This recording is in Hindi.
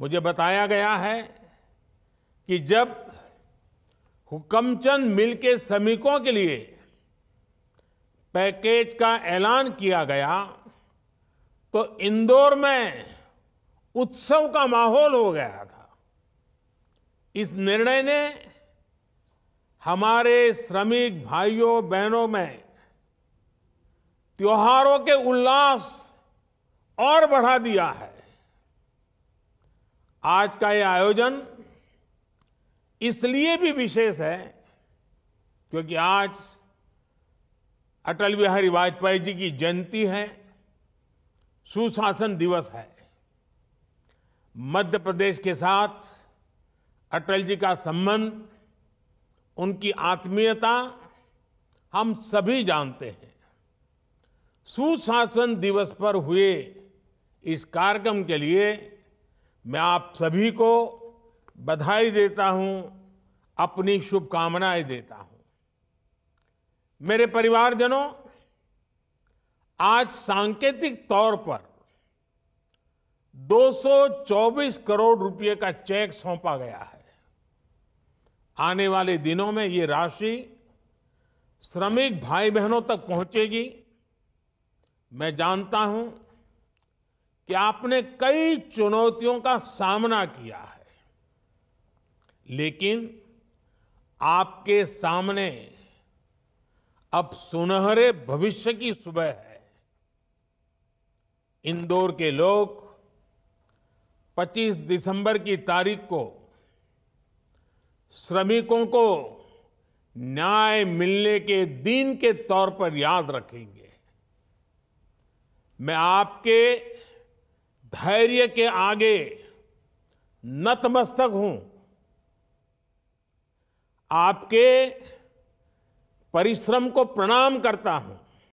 मुझे बताया गया है कि जब हुकमचंद मिल के श्रमिकों के लिए पैकेज का ऐलान किया गया तो इंदौर में उत्सव का माहौल हो गया था इस निर्णय ने हमारे श्रमिक भाइयों बहनों में त्योहारों के उल्लास और बढ़ा दिया है आज का ये आयोजन इसलिए भी विशेष है क्योंकि आज अटल बिहारी वाजपेयी जी की जयंती है सुशासन दिवस है मध्य प्रदेश के साथ अटल जी का संबंध उनकी आत्मीयता हम सभी जानते हैं सुशासन दिवस पर हुए इस कार्यक्रम के लिए मैं आप सभी को बधाई देता हूं अपनी शुभकामनाएं देता हूं मेरे परिवारजनों आज सांकेतिक तौर पर 224 करोड़ रुपए का चेक सौंपा गया है आने वाले दिनों में ये राशि श्रमिक भाई बहनों तक पहुंचेगी मैं जानता हूं कि आपने कई चुनौतियों का सामना किया है लेकिन आपके सामने अब सुनहरे भविष्य की सुबह है इंदौर के लोग 25 दिसंबर की तारीख को श्रमिकों को न्याय मिलने के दिन के तौर पर याद रखेंगे मैं आपके धैर्य के आगे नतमस्तक हूं आपके परिश्रम को प्रणाम करता हूं